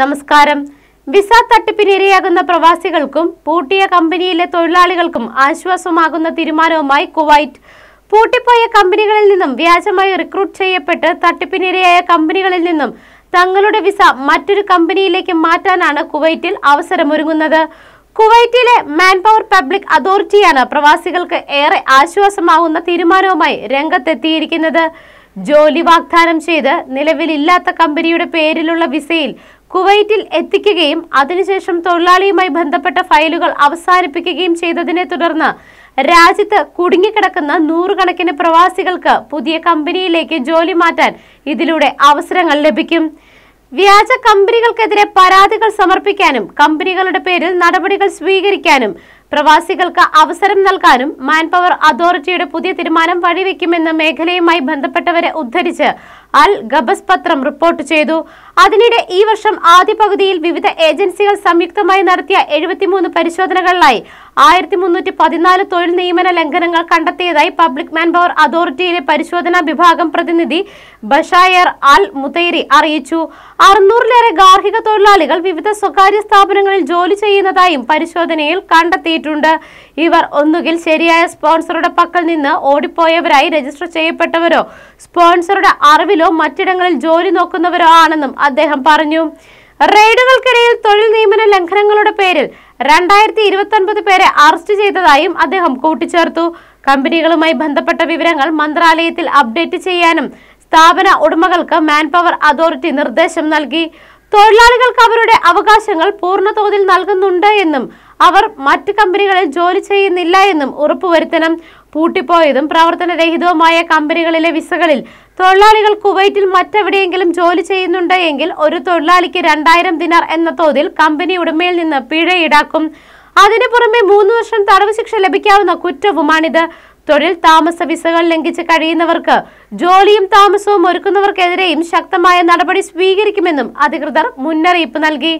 നമസ്കാരം വിസ തട്ടിപ്പിനിരയാകുന്ന പ്രവാസികൾക്കും പൂട്ടിയ കമ്പനിയിലെ തൊഴിലാളികൾക്കും ആശ്വാസമാകുന്ന തീരുമാനവുമായി കുവൈറ്റ് പൂട്ടിപ്പോയ കമ്പനികളിൽ നിന്നും വ്യാജമായി റിക്രൂട്ട് ചെയ്യപ്പെട്ട് തട്ടിപ്പിനിരയായ കമ്പനികളിൽ നിന്നും തങ്ങളുടെ വിസ മറ്റൊരു കമ്പനിയിലേക്ക് മാറ്റാനാണ് കുവൈറ്റിൽ അവസരമൊരുങ്ങുന്നത് കുവൈറ്റിലെ മാൻപവർ പബ്ലിക് അതോറിറ്റിയാണ് പ്രവാസികൾക്ക് ഏറെ ആശ്വാസമാകുന്ന തീരുമാനവുമായി രംഗത്തെത്തിയിരിക്കുന്നത് ജോലി വാഗ്ദാനം ചെയ്ത് നിലവിലില്ലാത്ത കമ്പനിയുടെ പേരിലുള്ള വിസയിൽ കുവൈറ്റിൽ എത്തിക്കുകയും അതിനുശേഷം തൊഴിലാളിയുമായി ബന്ധപ്പെട്ട ഫയലുകൾ അവസാനിപ്പിക്കുകയും ചെയ്തതിനെ തുടർന്ന് രാജ്യത്ത് കുടുങ്ങിക്കിടക്കുന്ന നൂറുകണക്കിന് പ്രവാസികൾക്ക് പുതിയ കമ്പനിയിലേക്ക് ജോലി മാറ്റാൻ ഇതിലൂടെ അവസരങ്ങൾ ലഭിക്കും വ്യാജ കമ്പനികൾക്കെതിരെ പരാതികൾ സമർപ്പിക്കാനും കമ്പനികളുടെ പേരിൽ നടപടികൾ സ്വീകരിക്കാനും പ്രവാസികൾക്ക് അവസരം നൽകാനും മാൻപവർ അതോറിറ്റിയുടെ പുതിയ തീരുമാനം വഴിവെക്കുമെന്ന് മേഖലയുമായി ബന്ധപ്പെട്ടവരെ ഉദ്ധരിച്ച് അൽ ഗബസ് പത്രം റിപ്പോർട്ട് ചെയ്തു അതിനിടെ ഈ വർഷം ആദ്യ പകുതിയിൽ വിവിധ ഏജൻസികൾ സംയുക്തമായി നടത്തിയ എഴുപത്തിമൂന്ന് പരിശോധനകളിലായി ആയിരത്തി മുന്നൂറ്റി പതിനാല് തൊഴിൽ നിയമന ലംഘനങ്ങൾ കണ്ടെത്തിയതായി പബ്ലിക് മാൻ പവർ അതോറിറ്റിയിലെ പരിശോധനാ വിഭാഗം പ്രതിനിധി ബഷായർ അൽ മുതൈരി അറിയിച്ചു അറുന്നൂറിലേറെ ഗാർഹിക തൊഴിലാളികൾ വിവിധ സ്വകാര്യ സ്ഥാപനങ്ങളിൽ ജോലി ചെയ്യുന്നതായും പരിശോധനയിൽ കണ്ടെത്തിയിട്ടുണ്ട് ഇവർ ഒന്നുകിൽ ശരിയായ സ്പോൺസറുടെ പക്കൽ നിന്ന് ഓടിപ്പോയവരായി രജിസ്റ്റർ ചെയ്യപ്പെട്ടവരോ സ്പോൺസറുടെ അറിവിലോ ജില്ലയിലോ മറ്റിടങ്ങളിൽ ജോലി നോക്കുന്നവരോ ആണെന്നും അദ്ദേഹം പറഞ്ഞു റെയ്ഡുകൾക്കിടയിൽ തൊഴിൽ നിയമന ലംഘനങ്ങളുടെ പേരിൽ രണ്ടായിരത്തി ഇരുപത്തൊൻപത് പേരെ അറസ്റ്റ് ചെയ്തതായും അദ്ദേഹം കൂട്ടിച്ചേർത്തു കമ്പനികളുമായി ബന്ധപ്പെട്ട വിവരങ്ങൾ മന്ത്രാലയത്തിൽ അപ്ഡേറ്റ് ചെയ്യാനും സ്ഥാപന ഉടമകൾക്ക് മാൻ പവർ അതോറിറ്റി നിർദ്ദേശം നൽകി തൊഴിലാളികൾക്ക് അവരുടെ അവകാശങ്ങൾ പൂർണ്ണതോതിൽ നൽകുന്നുണ്ട് എന്നും അവർ മറ്റ് കമ്പനികളിൽ ജോലി ചെയ്യുന്നില്ല എന്നും ഉറപ്പുവരുത്തണം പൂട്ടിപ്പോയതും പ്രവർത്തനരഹിതവുമായ കമ്പനികളിലെ വിസകളിൽ തൊഴിലാളികൾ കുവൈറ്റിൽ മറ്റെവിടെയെങ്കിലും ജോലി ചെയ്യുന്നുണ്ടെങ്കിൽ ഒരു തൊഴിലാളിക്ക് രണ്ടായിരം ദിനാർ എന്ന തോതിൽ കമ്പനി ഉടമയിൽ നിന്ന് പിഴ ഈടാക്കും അതിനു പുറമെ മൂന്ന് വർഷം തടവ് ശിക്ഷ ലഭിക്കാവുന്ന കുറ്റവുമാണിത് തൊഴിൽ താമസ വിസകൾ ലംഘിച്ച് കഴിയുന്നവർക്ക് ജോലിയും താമസവും ഒരുക്കുന്നവർക്കെതിരെയും ശക്തമായ നടപടി സ്വീകരിക്കുമെന്നും അധികൃതർ മുന്നറിയിപ്പ് നൽകി